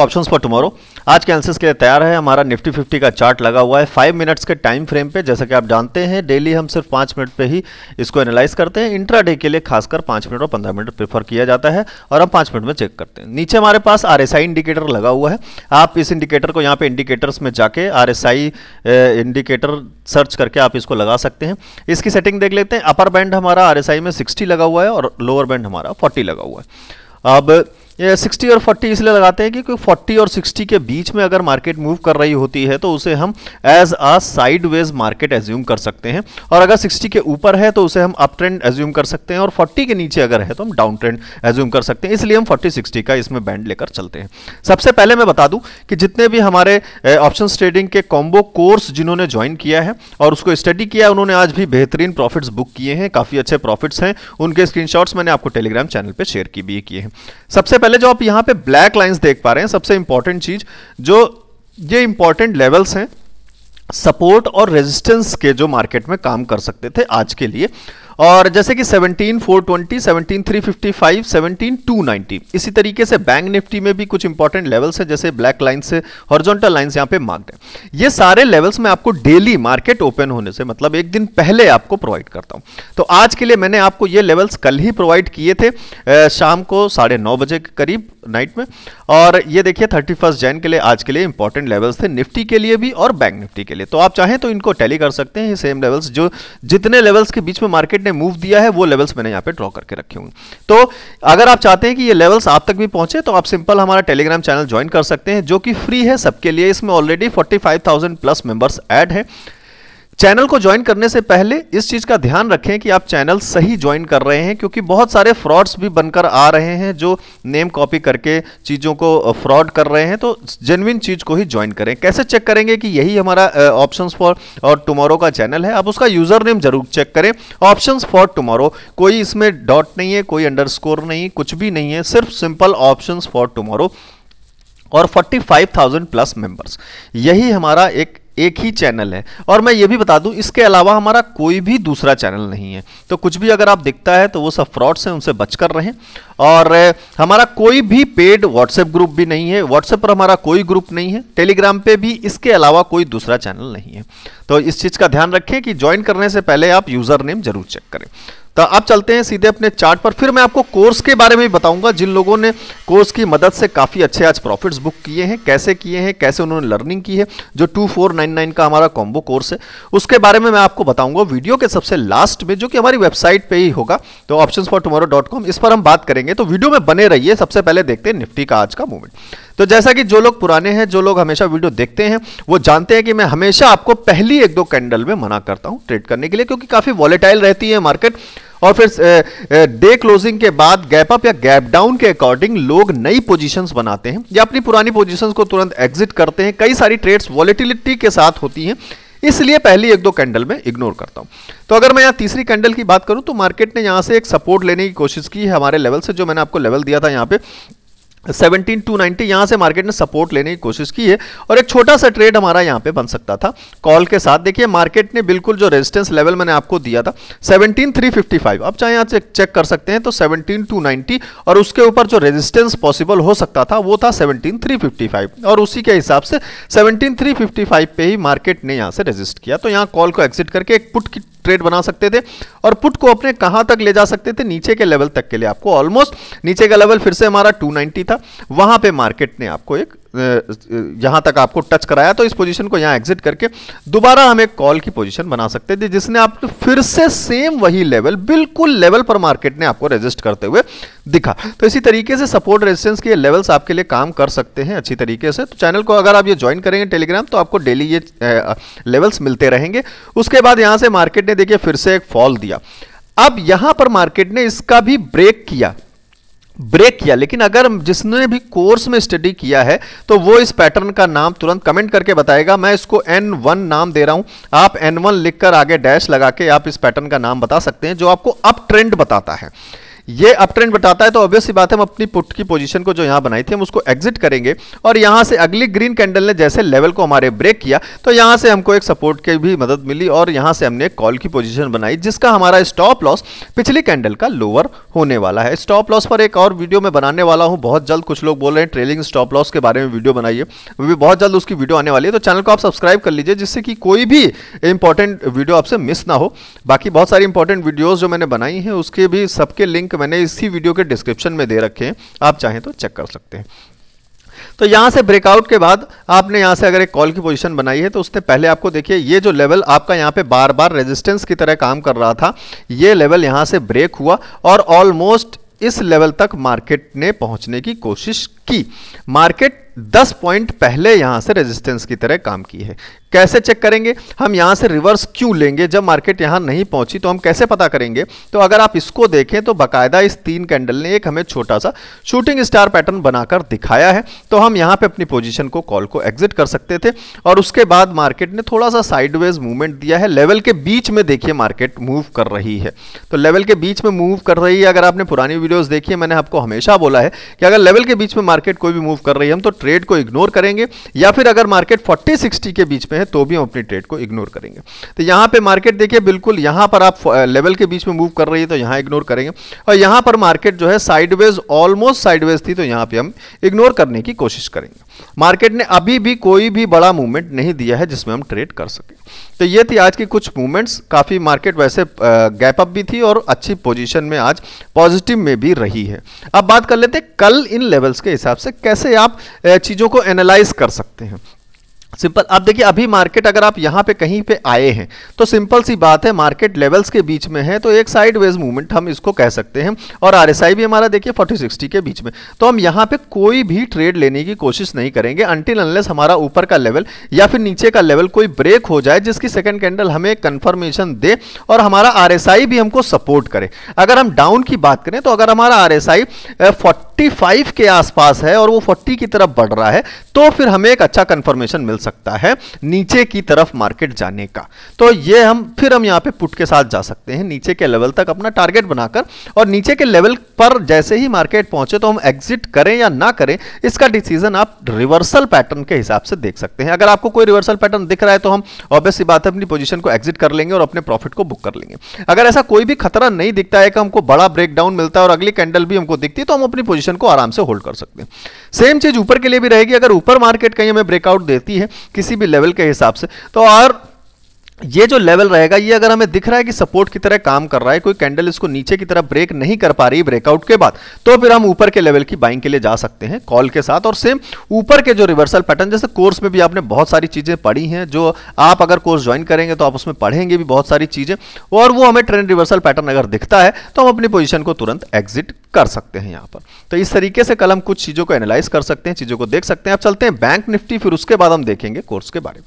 options for tomorrow आज के analysis के लिए तैयार है हमारा निफ्टी फिफ्टी का चार्ट लगा हुआ है फाइव मिनट्स के टाइम फ्रेम पे जैसा कि आप जानते हैं डेली हम सिर्फ पाँच मिनट पे ही इसको एनालाइज करते हैं इंट्रा डे के लिए खासकर पाँच मिनट और पंद्रह मिनट प्रेफर किया जाता है और हम पाँच मिनट में चेक करते हैं नीचे हमारे पास आर इंडिकेटर लगा हुआ है आप इस इंडिकेटर को यहाँ पर इंडिकेटर्स में जाके आर इंडिकेटर सर्च करके आप इसको लगा सकते हैं इसकी सेटिंग देख लेते हैं अपर बैंड हमारा आर में सिक्सटी लगा हुआ है और लोअर बैंड हमारा फोर्टी लगा हुआ है अब ये 60 और 40 इसलिए लगाते हैं क्योंकि 40 और 60 के बीच में अगर मार्केट मूव कर रही होती है तो उसे हम as a sideways market assume कर सकते हैं और अगर 60 के ऊपर है तो उसे हम अप ट्रेंड एज्यूम कर सकते हैं और 40 के नीचे अगर है तो हम डाउन ट्रेंड एज्यूम कर सकते हैं इसलिए हम 40-60 का इसमें बैंड लेकर चलते हैं सबसे पहले मैं बता दूँ कि जितने भी हमारे ऑप्शन ट्रेडिंग के कॉम्बो कोर्स जिन्होंने ज्वाइन किया है और उसको स्टडी किया उन्होंने आज भी बेहतरीन प्रॉफिट्स बुक किए हैं काफ़ी अच्छे प्रॉफिट्स हैं उनके स्क्रीन मैंने आपको टेलीग्राम चैनल पर शेयर की भी किए हैं सबसे पहले जो आप यहां पे ब्लैक लाइंस देख पा रहे हैं सबसे इंपॉर्टेंट चीज जो ये इंपॉर्टेंट लेवल्स हैं सपोर्ट और रेजिस्टेंस के जो मार्केट में काम कर सकते थे आज के लिए और जैसे कि 17420, 17355, 17290 इसी तरीके से बैंक निफ्टी में भी कुछ इंपॉर्टेंट लेवल्स हैं जैसे ब्लैक लाइन से हॉरिजॉन्टल लाइंस यहां पे मार्क्ड है ये सारे लेवल्स मैं आपको डेली मार्केट ओपन होने से मतलब एक दिन पहले आपको प्रोवाइड करता हूं तो आज के लिए मैंने आपको ये लेवल्स कल ही प्रोवाइड किए थे शाम को साढ़े नौ बजे के करीब नाइट में और ये देखिए थर्टी फर्स्ट जैन के लिए आज के लिए इंपॉर्टेंट लेवल्स थे निफ्टी के लिए भी और बैंक निफ्टी के लिए तो आप चाहें तो इनको टैली कर सकते हैं सेम लेवल्स जो जितने लेवल्स के बीच में मार्केट ने आपने मूव दिया है वो लेवल्स मैंने यहाँ पे ड्रॉ करके रखे हुए तो अगर आप चाहते हैं कि ये लेवल्स आप तक भी पहुंचे तो आप सिंपल हमारा टेलीग्राम चैनल ज्वाइन कर सकते हैं जो कि फ्री है सबके लिए इसमें ऑलरेडी 45,000 प्लस मेंबर्स ऐड हैं चैनल को ज्वाइन करने से पहले इस चीज़ का ध्यान रखें कि आप चैनल सही ज्वाइन कर रहे हैं क्योंकि बहुत सारे फ्रॉड्स भी बनकर आ रहे हैं जो नेम कॉपी करके चीज़ों को फ्रॉड कर रहे हैं तो जेनविन चीज़ को ही ज्वाइन करें कैसे चेक करेंगे कि यही हमारा ऑप्शन फॉर और टुमारो का चैनल है आप उसका यूज़र नेम जरूर चेक करें ऑप्शन फॉर टुमारो कोई इसमें डॉट नहीं है कोई अंडर नहीं कुछ भी नहीं है सिर्फ सिंपल ऑप्शन फॉर टुमारो और 45,000 प्लस मेंबर्स यही हमारा एक एक ही चैनल है और मैं ये भी बता दूं इसके अलावा हमारा कोई भी दूसरा चैनल नहीं है तो कुछ भी अगर आप दिखता है तो वो सब फ्रॉड्स हैं उनसे बचकर रहें और हमारा कोई भी पेड व्हाट्सएप ग्रुप भी नहीं है व्हाट्सएप पर हमारा कोई ग्रुप नहीं है टेलीग्राम पे भी इसके अलावा कोई दूसरा चैनल नहीं है तो इस चीज़ का ध्यान रखें कि ज्वाइन करने से पहले आप यूज़र नेम जरूर चेक करें तो अब चलते हैं सीधे अपने चार्ट पर फिर मैं आपको कोर्स के बारे में भी बताऊंगा जिन लोगों ने कोर्स की मदद से काफ़ी अच्छे आज प्रॉफिट्स बुक किए हैं कैसे किए हैं कैसे उन्होंने लर्निंग की है जो 2499 का हमारा कॉम्बो कोर्स है उसके बारे में मैं आपको बताऊंगा वीडियो के सबसे लास्ट में जो कि हमारी वेबसाइट पर ही होगा तो ऑप्शन इस पर हम बात करेंगे तो वीडियो में बने रहिए सबसे पहले देखते हैं निफ्टी का आज का मूवमेंट तो जैसा कि जो लोग पुराने हैं जो लोग हमेशा वीडियो देखते हैं वो जानते हैं कि मैं हमेशा आपको पहली एक दो कैंडल में मना करता हूं ट्रेड करने के लिए क्योंकि काफ़ी वॉलेटाइल रहती है मार्केट और फिर डे क्लोजिंग के बाद गैप अप या गैप डाउन के अकॉर्डिंग लोग नई पोजीशंस बनाते हैं या अपनी पुरानी पोजीशंस को तुरंत एग्जिट करते हैं कई सारी ट्रेड्स वॉलेटिलिटी के साथ होती हैं इसलिए पहली एक दो कैंडल में इग्नोर करता हूं तो अगर मैं यहाँ तीसरी कैंडल की बात करूं तो मार्केट ने यहाँ से एक सपोर्ट लेने की कोशिश की है हमारे लेवल से जो मैंने आपको लेवल दिया था यहाँ पे सेवनटीन टू नाइन्टी यहाँ से मार्केट ने सपोर्ट लेने की कोशिश की है और एक छोटा सा ट्रेड हमारा यहाँ पे बन सकता था कॉल के साथ देखिए मार्केट ने बिल्कुल जो रेजिस्टेंस लेवल मैंने आपको दिया था सेवनटीन थ्री फिफ्टी फाइव आप चाहे यहाँ से चेक कर सकते हैं तो सेवनटीन टू नाइन्टी और उसके ऊपर जो रेजिस्टेंस पॉसिबल हो सकता था वो था सेवनटीन थ्री फिफ्टी फाइव और उसी के हिसाब से सेवनटीन थ्री फिफ्टी फाइव पे ही मार्केट ने यहाँ से रजिस्ट किया तो यहाँ कॉल को एग्जिट करके एक पुट की ट्रेड बना सकते थे और पुट को अपने कहां तक ले जा सकते थे नीचे के लेवल तक के लिए आपको ऑलमोस्ट नीचे का लेवल फिर से हमारा 290 था वहां पे मार्केट ने आपको एक यहाँ तक आपको टच कराया तो इस पोजीशन को यहाँ एग्जिट करके दोबारा हम एक कॉल की पोजीशन बना सकते थे जिसने आप तो फिर से सेम वही लेवल बिल्कुल लेवल पर मार्केट ने आपको रेजिस्ट करते हुए दिखा तो इसी तरीके से सपोर्ट रेजिस्टेंस के लेवल्स आपके लिए काम कर सकते हैं अच्छी तरीके से तो चैनल को अगर आप ये ज्वाइन करेंगे टेलीग्राम तो आपको डेली ये लेवल्स मिलते रहेंगे उसके बाद यहाँ से मार्केट ने देखिए फिर से एक फॉल दिया अब यहां पर मार्केट ने इसका भी ब्रेक किया ब्रेक किया लेकिन अगर जिसने भी कोर्स में स्टडी किया है तो वो इस पैटर्न का नाम तुरंत कमेंट करके बताएगा मैं इसको एन वन नाम दे रहा हूं आप एन वन लिखकर आगे डैश लगा के आप इस पैटर्न का नाम बता सकते हैं जो आपको अप ट्रेंड बताता है ये अप ट्रेंड बताता है तो ऑब्वियस बात है हम अपनी पुट की पोजीशन को जो यहां बनाई थी हम उसको एग्जिट करेंगे और यहां से अगली ग्रीन कैंडल ने जैसे लेवल को हमारे ब्रेक किया तो यहां से हमको एक सपोर्ट की भी मदद मिली और यहां से हमने कॉल की पोजीशन बनाई जिसका हमारा स्टॉप लॉस पिछली कैंडल का लोअर होने वाला है स्टॉप लॉस पर एक और वीडियो मैं बनाने वाला हूँ बहुत जल्द कुछ लोग बोल रहे हैं ट्रेलिंग स्टॉप लॉस के बारे में वीडियो बनाइए भी बहुत जल्द उसकी वीडियो आने वाली है तो चैनल को आप सब्सक्राइब कर लीजिए जिससे कि कोई भी इंपॉर्टेंट वीडियो आपसे मिस ना हो बाकी बहुत सारी इंपॉर्टेंट वीडियोज जो मैंने बनाई हैं उसके भी सबके लिंक लिंक मैंने इसी वीडियो के डिस्क्रिप्शन में दे रखे हैं आप चाहें तो चेक कर सकते हैं तो यहां से ब्रेकआउट के बाद आपने यहां से अगर एक कॉल की पोजीशन बनाई है तो उसने पहले आपको देखिए ये जो लेवल आपका यहां पे बार बार रेजिस्टेंस की तरह काम कर रहा था ये लेवल यहां से ब्रेक हुआ और ऑलमोस्ट इस लेवल तक मार्केट ने पहुंचने की कोशिश कि मार्केट 10 पॉइंट पहले यहां से रेजिस्टेंस की तरह काम की है कैसे चेक करेंगे हम यहां से रिवर्स क्यों लेंगे जब मार्केट यहां नहीं पहुंची तो हम कैसे पता करेंगे तो अगर आप इसको देखें तो बकायदा इस तीन कैंडल ने एक हमें छोटा सा शूटिंग स्टार पैटर्न बनाकर दिखाया है तो हम यहाँ पे अपनी पोजीशन को कॉल को एग्जिट कर सकते थे और उसके बाद मार्केट ने थोड़ा सा साइडवेज मूवमेंट दिया है लेवल के बीच में देखिए मार्केट मूव कर रही है तो लेवल के बीच में मूव कर रही है अगर आपने पुरानी वीडियोज़ देखी है मैंने आपको हमेशा बोला है कि अगर लेवल के बीच में मार्केट कोई भी मूव कर रही है हम तो ट्रेड को इग्नोर करेंगे या फिर अगर मार्केट 40 60 के बीच में है तो भी हम अपनी ट्रेड को इग्नोर करेंगे तो यहाँ पे मार्केट देखिए बिल्कुल यहाँ पर आप लेवल के बीच में मूव कर रही है तो यहाँ इग्नोर करेंगे और यहाँ पर मार्केट जो है साइडवेज ऑलमोस्ट साइडवेज थी तो यहाँ पर हम इग्नोर करने की कोशिश करेंगे मार्केट ने अभी भी कोई भी बड़ा मूवमेंट नहीं दिया है जिसमें हम ट्रेड कर सकें तो ये थी आज की कुछ मूवमेंट्स काफ़ी मार्केट वैसे गैप अप भी थी और अच्छी पोजीशन में आज पॉजिटिव में भी रही है अब बात कर लेते हैं कल इन लेवल्स के हिसाब से कैसे आप चीज़ों को एनालाइज कर सकते हैं सिंपल अब देखिए अभी मार्केट अगर आप यहाँ पे कहीं पे आए हैं तो सिंपल सी बात है मार्केट लेवल्स के बीच में है तो एक साइड वेज मूवमेंट हम इसको कह सकते हैं और आर भी हमारा देखिए फोर्टी सिक्सटी के बीच में तो हम यहाँ पे कोई भी ट्रेड लेने की कोशिश नहीं करेंगे अनटिल अनलेस हमारा ऊपर का लेवल या फिर नीचे का लेवल कोई ब्रेक हो जाए जिसकी सेकेंड कैंडल हमें कन्फर्मेशन दे और हमारा आर भी हमको सपोर्ट करे अगर हम डाउन की बात करें तो अगर हमारा आर एस आई 45 के आसपास है और वो 40 की तरफ बढ़ रहा है तो फिर हमें एक अच्छा कंफर्मेशन मिल सकता है नीचे की तरफ मार्केट जाने का तो ये हम फिर हम यहाँ पे पुट के साथ जा सकते हैं नीचे के लेवल तक अपना टारगेट बनाकर और नीचे के लेवल पर जैसे ही मार्केट पहुंचे तो हम एग्जिट करें या ना करें इसका डिसीजन आप रिवर्सल पैटर्न के हिसाब से देख सकते हैं अगर आपको कोई रिवर्सल पैटर्न दिख रहा है तो हम ऑब्वियस बात है अपनी पोजिशन को एग्जिट कर लेंगे और अपने प्रॉफिट को बुक कर लेंगे अगर ऐसा कोई भी खतरा नहीं दिखता है कि हमको बड़ा ब्रेकडाउन मिलता है और अगली कैंडल भी हमको दिखती है तो हम अपनी पोजिशन पोजिशन को आराम से होल्ड कर सकते हैं सेम चीज ऊपर के लिए भी रहेगी अगर ऊपर मार्केट कहीं हमें ब्रेकआउट देती है किसी भी लेवल के हिसाब से तो और ये जो लेवल रहेगा ये अगर हमें दिख रहा है कि सपोर्ट की तरह काम कर रहा है कोई कैंडल इसको नीचे की तरह ब्रेक नहीं कर पा रही ब्रेकआउट के बाद तो फिर हम ऊपर के लेवल की बाइंग के लिए जा सकते हैं कॉल के साथ और सेम ऊपर के जो रिवर्सल पैटर्न जैसे कोर्स में भी आपने बहुत सारी चीज़ें पढ़ी हैं जो आप अगर कोर्स ज्वाइन करेंगे तो आप उसमें पढ़ेंगे भी बहुत सारी चीज़ें और वो हमें ट्रेंड रिवर्सल पैटर्न अगर दिखता है तो हम अपनी पोजिशन को तुरंत एग्जिट कर सकते हैं यहाँ पर तो इस तरीके से कल हम कुछ चीज़ों को एनालाइज कर सकते हैं चीज़ों को देख सकते हैं आप चलते हैं बैंक निफ्टी फिर उसके बाद हम देखेंगे कोर्स के बारे में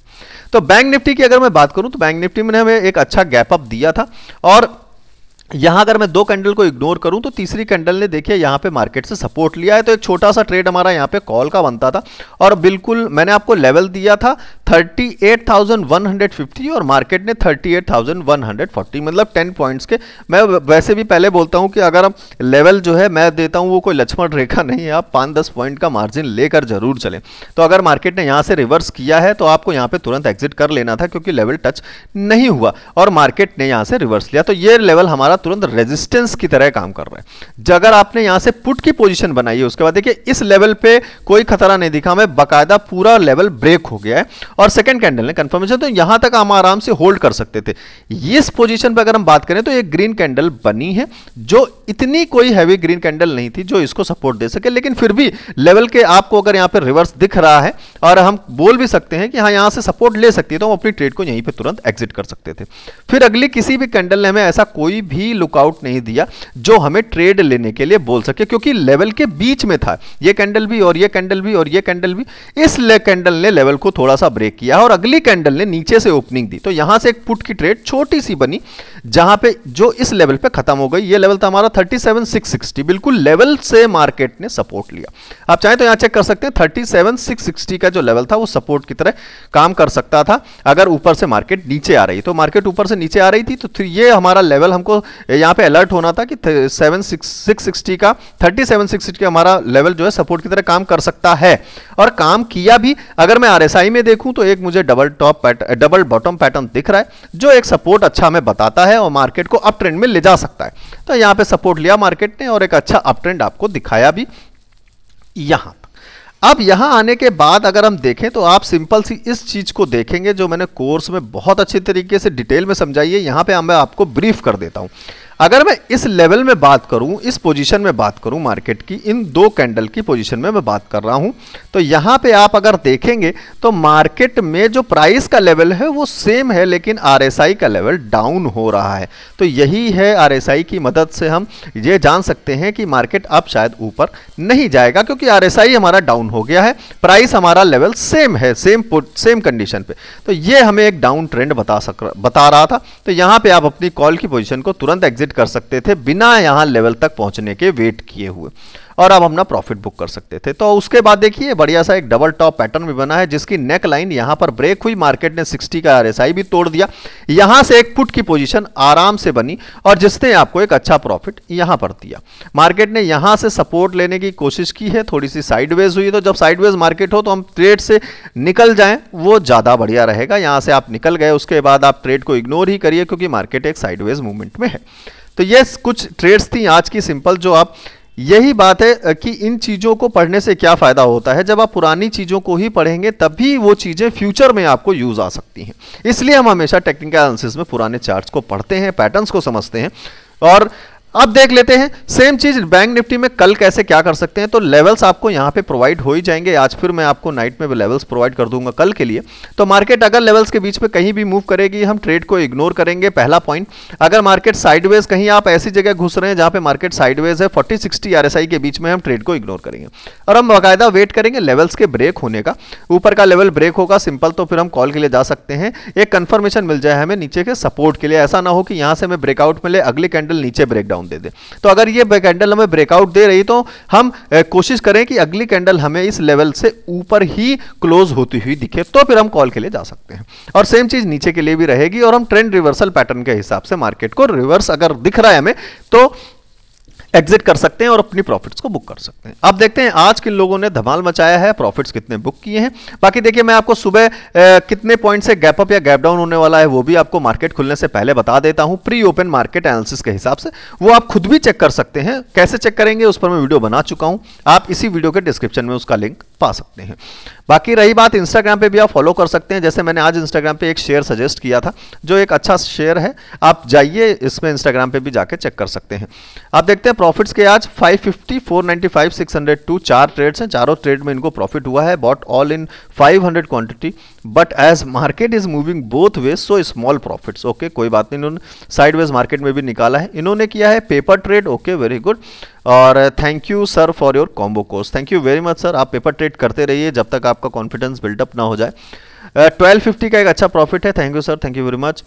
तो बैंक निफ्टी की अगर मैं बात करूं तो बैंक निफ्टी में हमें एक अच्छा गैप अप दिया था और यहाँ अगर मैं दो कैंडल को इग्नोर करूँ तो तीसरी कैंडल ने देखिए यहाँ पे मार्केट से सपोर्ट लिया है तो एक छोटा सा ट्रेड हमारा यहाँ पे कॉल का बनता था और बिल्कुल मैंने आपको लेवल दिया था 38,150 और मार्केट ने 38,140 मतलब 10 पॉइंट्स के मैं वैसे भी पहले बोलता हूँ कि अगर आप लेवल जो है मैं देता हूँ वो कोई लक्ष्मण रेखा नहीं है आप पाँच दस पॉइंट का मार्जिन लेकर जरूर चलें तो अगर मार्केट ने यहाँ से रिवर्स किया है तो आपको यहाँ पर तुरंत एग्जिट कर लेना था क्योंकि लेवल टच नहीं हुआ और मार्केट ने यहाँ से रिवर्स लिया तो ये लेवल हमारा द्वारा तुरंत रेजिस्टेंस की तरह काम कर रहा है अगर आपने यहां से पुट की पोजीशन बनाई है उसके बाद देखिए इस लेवल पे कोई खतरा नहीं दिखा हमें बकायदा पूरा लेवल ब्रेक हो गया है और सेकंड कैंडल ने कंफर्मेशन तो यहां तक हम आराम से होल्ड कर सकते थे इस पोजिशन पर अगर हम बात करें तो एक ग्रीन कैंडल बनी है जो इतनी कोई हैवी ग्रीन कैंडल नहीं थी जो इसको सपोर्ट दे सके लेकिन फिर भी लेवल के आपको अगर यहां पर रिवर्स दिख रहा है और हम बोल भी सकते हैं कि हाँ यहां से सपोर्ट ले सकती है तो हम अपनी ट्रेड को यहीं पर तुरंत एग्जिट कर सकते थे फिर अगली किसी भी कैंडल ने हमें ऐसा कोई भी भी लुकआउट नहीं दिया जो हमें ट्रेड लेने के लिए बोल सके क्योंकि लेवल के बीच में था ये कैंडल भी और ये कैंडल भी और ये कैंडल भी इस कैंडल ने लेवल को थोड़ा सा ब्रेक किया और अगली कैंडल ने नीचे से ओपनिंग दी तो यहां से एक पुट की ट्रेड छोटी सी बनी जहां पे जो इस लेवल पे खत्म हो गई ये लेवल था हमारा 37660 बिल्कुल लेवल से मार्केट ने सपोर्ट लिया आप चाहें तो यहां चेक कर सकते हैं 37660 का जो लेवल था वो सपोर्ट की तरह काम कर सकता था अगर ऊपर से मार्केट नीचे आ रही तो मार्केट ऊपर से नीचे आ रही थी तो ये हमारा लेवल हमको यहां पर अलर्ट होना था कि सेवन का थर्टी सेवन का हमारा लेवल जो है सपोर्ट की तरह काम कर सकता है और काम किया भी अगर मैं आरएसआई में देखूं तो एक मुझे double top double bottom pattern दिख रहा है जो एक सपोर्ट अच्छा हमें बताता है है और मार्केट को अप ट्रेंड में ले जा सकता है तो यहाँ पे सपोर्ट लिया मार्केट ने और एक अच्छा अप ट्रेंड आपको दिखाया भी यहाँ अब यहाँ आने के बाद अगर हम देखें तो आप सिंपल सी इस चीज़ को देखेंगे जो मैंने कोर्स में बहुत अच्छे तरीके से डिटेल में समझाई है यहाँ पर मैं आपको ब्रीफ कर देता हूँ अगर मैं इस लेवल में बात करूं इस पोजीशन में बात करूं मार्केट की इन दो कैंडल की पोजीशन में मैं बात कर रहा हूं तो यहां पे आप अगर देखेंगे तो मार्केट में जो प्राइस का लेवल है वो सेम है लेकिन आरएसआई का लेवल डाउन हो रहा है तो यही है आरएसआई की मदद से हम ये जान सकते हैं कि मार्केट अब शायद ऊपर नहीं जाएगा क्योंकि आर हमारा डाउन हो गया है प्राइस हमारा लेवल सेम है सेम सेम कंडीशन पे तो ये हमें एक डाउन ट्रेंड बता सक बता रहा था तो यहाँ पे आप अपनी कॉल की पोजिशन को तुरंत एग्जिट विजिट कर सकते थे बिना यहाँ लेवल तक पहुँचने के वेट किए हुए और अब अपना प्रॉफिट बुक कर सकते थे तो उसके बाद देखिए बढ़िया सा एक डबल टॉप पैटर्न भी बना है जिसकी नेक लाइन यहां पर ब्रेक हुई मार्केट ने 60 का आरएसआई भी तोड़ दिया यहां से एक पुट की पोजीशन आराम से बनी और जिसने आपको एक अच्छा प्रॉफिट यहां पर दिया मार्केट ने यहां से सपोर्ट लेने की कोशिश की है थोड़ी सी साइडवेज हुई तो जब साइडवेज मार्केट हो तो हम ट्रेड से निकल जाए वो ज़्यादा बढ़िया रहेगा यहां से आप निकल गए उसके बाद आप ट्रेड को इग्नोर ही करिए क्योंकि मार्केट एक साइडवेज मूवमेंट में है तो ये कुछ ट्रेड्स थी आज की सिंपल जो आप यही बात है कि इन चीज़ों को पढ़ने से क्या फ़ायदा होता है जब आप पुरानी चीज़ों को ही पढ़ेंगे तभी वो चीज़ें फ्यूचर में आपको यूज़ आ सकती हैं इसलिए हम हमेशा टेक्निकल एनालिसिस में पुराने चार्ट्स को पढ़ते हैं पैटर्न्स को समझते हैं और अब देख लेते हैं सेम चीज बैंक निफ्टी में कल कैसे क्या कर सकते हैं तो लेवल्स आपको यहाँ पे प्रोवाइड हो ही जाएंगे आज फिर मैं आपको नाइट में लेवल्स प्रोवाइड कर दूंगा कल के लिए तो मार्केट अगर लेवल्स के बीच में कहीं भी मूव करेगी हम ट्रेड को इग्नोर करेंगे पहला पॉइंट अगर मार्केट साइडवेज कहीं आप ऐसी जगह घुस रहे हैं जहां पर मार्केट साइडवेज है फोर्टी सिक्सटी आर के बीच में हम ट्रेड को इग्नोर करेंगे और हम बाकायदा वेट करेंगे लेवल्स के ब्रेक होने का ऊपर का लेवल ब्रेक होगा सिंपल तो फिर हम कॉल के लिए जा सकते हैं एक कन्फर्मेशन मिल जाए हमें नीचे के सपोर्ट के लिए ऐसा ना हो कि यहां से हमें ब्रेकआउट मिले अगले कैंडल नीचे ब्रेकडाउन डाउन दे दे तो अगर ये कैंडल हमें ब्रेकआउट दे रही तो हम कोशिश करें कि अगली कैंडल हमें इस लेवल से ऊपर ही क्लोज होती हुई दिखे तो फिर हम कॉल के लिए जा सकते हैं और सेम चीज नीचे के लिए भी रहेगी और हम ट्रेंड रिवर्सल पैटर्न के हिसाब से मार्केट को रिवर्स अगर दिख रहा है हमें तो एग्जिट कर सकते हैं और अपनी प्रॉफिट्स को बुक कर सकते हैं अब देखते हैं आज किन लोगों ने धमाल मचाया है प्रॉफिट्स कितने बुक किए हैं बाकी देखिए मैं आपको सुबह कितने पॉइंट से गैप अप या गैप डाउन होने वाला है वो भी आपको मार्केट खुलने से पहले बता देता हूं प्री ओपन मार्केट एनालिसिस के हिसाब से वो आप खुद भी चेक कर सकते हैं कैसे चेक करेंगे उस पर मैं वीडियो बना चुका हूं आप इसी वीडियो के डिस्क्रिप्शन में उसका लिंक पा सकते हैं बाकी रही बात इंस्टाग्राम पे भी आप फॉलो कर सकते हैं जैसे मैंने आज इंस्टाग्राम पे एक शेयर सजेस्ट किया था जो एक अच्छा शेयर है आप जाइए इसमें इंस्टाग्राम पे भी जाके चेक कर सकते हैं आप देखते हैं प्रॉफिट्स के आज 550, 495, 602 चार ट्रेड्स हैं चारों ट्रेड में इनको प्रॉफिट हुआ है bought all in five quantity but as market is moving both ways so small profits okay कोई बात नहीं इन्होंने वेज मार्केट में भी निकाला है इन्होंने किया है paper trade okay very good और thank you sir for your combo course thank you very much sir आप पेपर ट्रेड करते रहिए जब तक आपका कॉन्फिडेंस बिल्डअप ना हो जाए ट्वेल्व uh, फिफ्टी का एक अच्छा प्रॉफिट है thank you sir thank you very much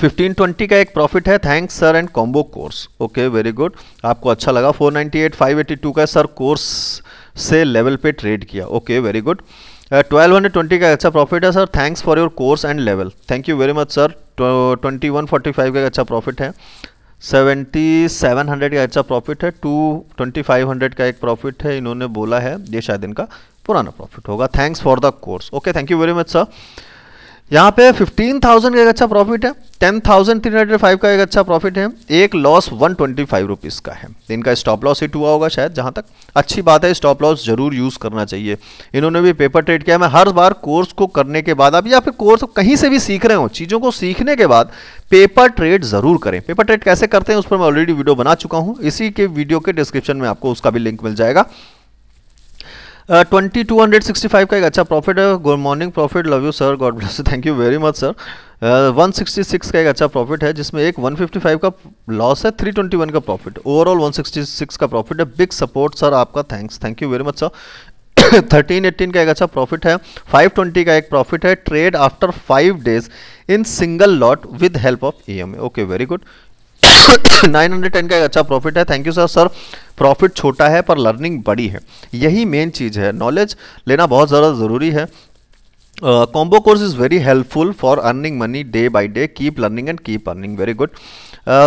fifteen twenty का एक प्रॉफिट है thanks sir and combo course okay very good आपको अच्छा लगा four ninety eight five eighty two का सर कोर्स से लेवल पे ट्रेड किया okay very good twelve hundred twenty का अच्छा प्रॉफिट है sir thanks for your course and level thank you very much sir twenty one forty five का अच्छा profit है सेवेंटी सेवन हंड्रेड का अच्छा प्रॉफिट है टू ट्वेंटी फाइव हंड्रेड का एक प्रॉफिट है इन्होंने बोला है ये शायद इनका पुराना प्रॉफिट होगा thanks for the course okay thank you very much sir यहाँ पे फिफ्टीन थाउजेंड का एक अच्छा प्रॉफिट है ten thousand three hundred five का एक अच्छा प्रॉफिट है एक loss one twenty five rupees का है इनका स्टॉप लॉस हिट हुआ होगा शायद जहाँ तक अच्छी बात है स्टॉप लॉस जरूर यूज़ करना चाहिए इन्होंने भी पेपर ट्रेड किया मैं हर बार कोर्स को करने के बाद आप या फिर कोर्स कहीं से भी सीख रहे हो चीज़ों को सीखने के बाद पेपर ट्रेड ज़रूर करें पेपर ट्रेड कैसे करते हैं उस पर मैं ऑलरेडी वीडियो बना चुका हूँ इसी के वीडियो के डिस्क्रिप्शन में आपको उसका भी लिंक मिल जाएगा twenty two hundred sixty five का एक अच्छा प्रॉफिट है good morning profit love you sir God bless thank you very much sir one sixty six का एक अच्छा प्रॉफिट है जिसमें एक वन फिफ्टी फाइव का लॉस है थ्री ट्वेंटी वन का profit overall one sixty six का प्रॉफिट है बिग सपोर्ट सर आपका thanks thank you very much sir thirteen eighteen का एक अच्छा प्रॉफिट है फाइव ट्वेंटी का एक प्रॉफिट है trade after five days in single lot with help of E M okay very good nine hundred ten का एक अच्छा प्रॉफिट है thank you sir sir profit छोटा है पर लर्निंग बड़ी है यही मेन चीज़ है नॉलेज लेना बहुत ज़्यादा ज़रूरी है combo course is very helpful for earning money day by day keep learning and keep earning very good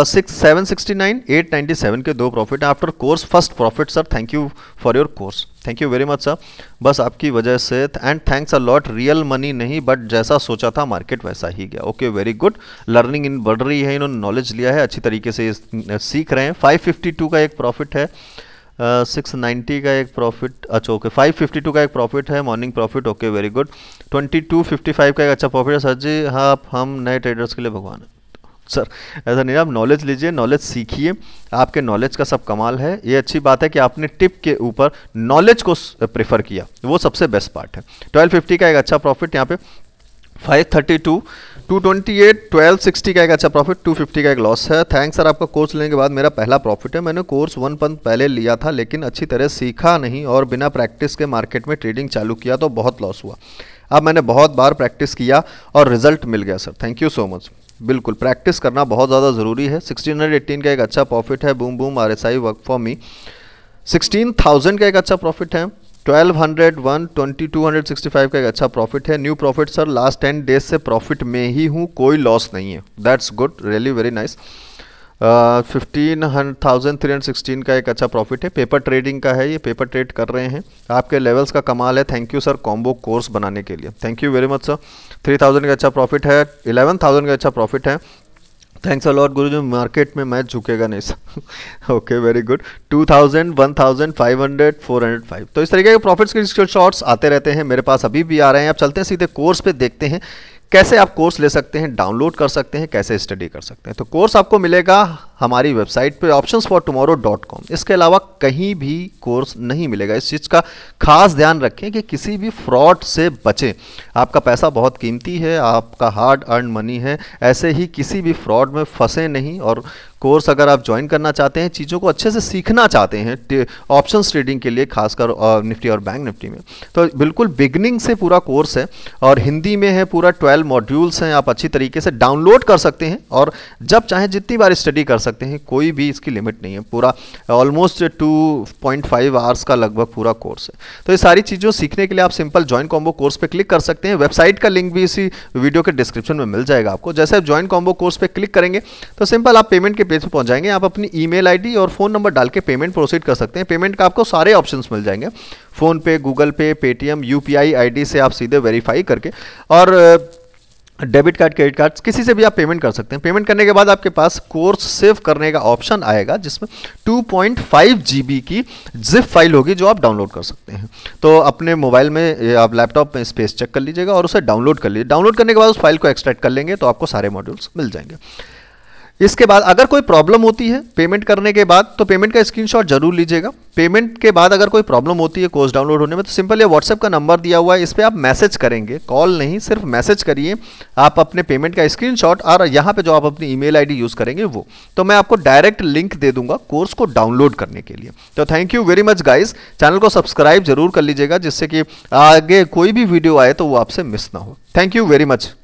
six seven sixty nine eight ninety seven के दो profit after course first profit sir thank you for your course thank you very much sir बस आपकी वजह से and thanks a lot real money नहीं but जैसा सोचा था मार्केट वैसा ही गया ओके वेरी गुड लर्निंग इन बढ़ रही है इन्होंने नॉलेज लिया है अच्छी तरीके से सीख रहे हैं फाइव फिफ्टी टू का एक प्रॉफिट है सिक्स uh, नाइन्टी का एक प्रॉफिट अच्छा ओके फाइव फिफ्टी टू का एक प्रॉफिट है morning profit okay very good twenty two fifty five का एक अच्छा प्रॉफिट है सर जी हाँ हम नए ट्रेडर्स के लिए भगवान है सर ऐसा नहीं आप नॉलेज लीजिए नॉलेज सीखिए आपके नॉलेज का सब कमाल है ये अच्छी बात है कि आपने टिप के ऊपर नॉलेज को प्रेफर किया वो सबसे बेस्ट पार्ट है 1250 का एक अच्छा प्रॉफिट यहाँ पे 532 228 1260 का एक अच्छा प्रॉफिट 250 का एक लॉस है थैंक्स सर आपका कोर्स लेने के बाद मेरा पहला प्रॉफिट है मैंने कोर्स वन पंथ पहले लिया था लेकिन अच्छी तरह सीखा नहीं और बिना प्रैक्टिस के मार्केट में ट्रेडिंग चालू किया तो बहुत लॉस हुआ अब मैंने बहुत बार प्रैक्टिस किया और रिजल्ट मिल गया sir thank you so much बिल्कुल प्रैक्टिस करना बहुत ज़्यादा ज़रूरी है 1618 का एक अच्छा प्रॉफिट है boom boom R S I work for me sixteen thousand का एक अच्छा प्रॉफिट है twelve hundred one twenty two hundred sixty five का एक अच्छा प्रॉफिट है new profit sir last ten days से प्रॉफिट में ही हूँ कोई लॉस नहीं है that's good really very nice fifteen hundred thousand three hundred sixteen का एक अच्छा प्रॉफिट है पेपर ट्रेडिंग का है ये पेपर ट्रेड कर रहे हैं आपके लेवल्स का कमाल है thank you sir combo course बनाने के लिए thank you very much sir three thousand का अच्छा प्रॉफिट है इलेवन थाउजेंड का अच्छा प्रॉफिट है थैंक्स अलॉट गुरु जी मार्केट में मैच झुकेगा नहीं sir okay very good two thousand one thousand five hundred four hundred five तो इस तरीके के प्रॉफिट्स के शॉर्ट्स आते रहते हैं मेरे पास अभी भी आ रहे हैं अब चलते हैं सीधे कोर्स पे देखते हैं कैसे आप कोर्स ले सकते हैं डाउनलोड कर सकते हैं कैसे स्टडी कर सकते हैं तो कोर्स आपको मिलेगा हमारी वेबसाइट पे option for tomorrow dot com इसके अलावा कहीं भी कोर्स नहीं मिलेगा इस चीज़ का खास ध्यान रखें कि किसी भी फ्रॉड से बचें आपका पैसा बहुत कीमती है आपका हार्ड अर्न मनी है ऐसे ही किसी भी फ्रॉड में फंसे नहीं और कोर्स अगर आप ज्वाइन करना चाहते हैं चीज़ों को अच्छे से सीखना चाहते हैं ऑप्शन ट्रेडिंग के लिए खासकर निफ्टी और बैंक निफ्टी में तो बिल्कुल बिगनिंग से पूरा कोर्स है और हिंदी में है पूरा ट्वेल्व मॉड्यूल्स हैं आप अच्छी तरीके से डाउनलोड कर सकते हैं और जब चाहें जितनी बार स्टडी कर सकते हैं कोई भी इसकी लिमिट नहीं है पूरा almost two point five hours का लगभग पूरा कोर्स है तो ये सारी चीज़ों सीखने के लिए आप सिंपल ज्वाइन कॉम्बो कोर्स पर क्लिक कर सकते हैं वेबसाइट का लिंक भी इसी वीडियो के डिस्क्रिप्शन में मिल जाएगा आपको जैसे आप ज्वाइन कॉम्बो कोर्स पर क्लिक करेंगे तो सिंपल आप पेमेंट के पेज पे पहुंच जाएंगे आप अपनी ईमेल आईडी और फ़ोन नंबर डाल के पेमेंट प्रोसीड कर सकते हैं पेमेंट का आपको सारे ऑप्शंस मिल जाएंगे फ़ोन पे गूगल पे पेटीएम यू पी से आप सीधे वेरीफाई करके और डेबिट कार्ड क्रेडिट कार्ड किसी से भी आप पेमेंट कर सकते हैं पेमेंट करने के बाद आपके पास कोर्स सेव करने का ऑप्शन आएगा जिसमें 2.5 पॉइंट की जिप फाइल होगी जो आप डाउनलोड कर सकते हैं तो अपने मोबाइल में आप लैपटॉप में स्पेस चेक कर लीजिएगा और उसे डाउनलोड कर लीजिए डाउनलोड करने के बाद उस फाइल को एक्सट्रैक्ट कर लेंगे तो आपको सारे मॉड्यूल्स मिल जाएंगे इसके बाद अगर कोई प्रॉब्लम होती है पेमेंट करने के बाद तो पेमेंट का स्क्रीनशॉट जरूर लीजिएगा पेमेंट के बाद अगर कोई प्रॉब्लम होती है कोर्स डाउनलोड होने में तो सिंपल ये व्हाट्सएप का नंबर दिया हुआ है इस पर आप मैसेज करेंगे कॉल नहीं सिर्फ मैसेज करिए आप अपने पेमेंट का स्क्रीनशॉट और यहाँ पे जो आप अपनी ईमेल आईडी यूज़ करेंगे वो तो मैं आपको डायरेक्ट लिंक दे दूंगा कोर्स को डाउनलोड करने के लिए तो thank you very much guys channel को सब्सक्राइब जरूर कर लीजिएगा जिससे कि आगे कोई भी वीडियो आए तो वो आपसे मिस ना हो थैंक यू वेरी मच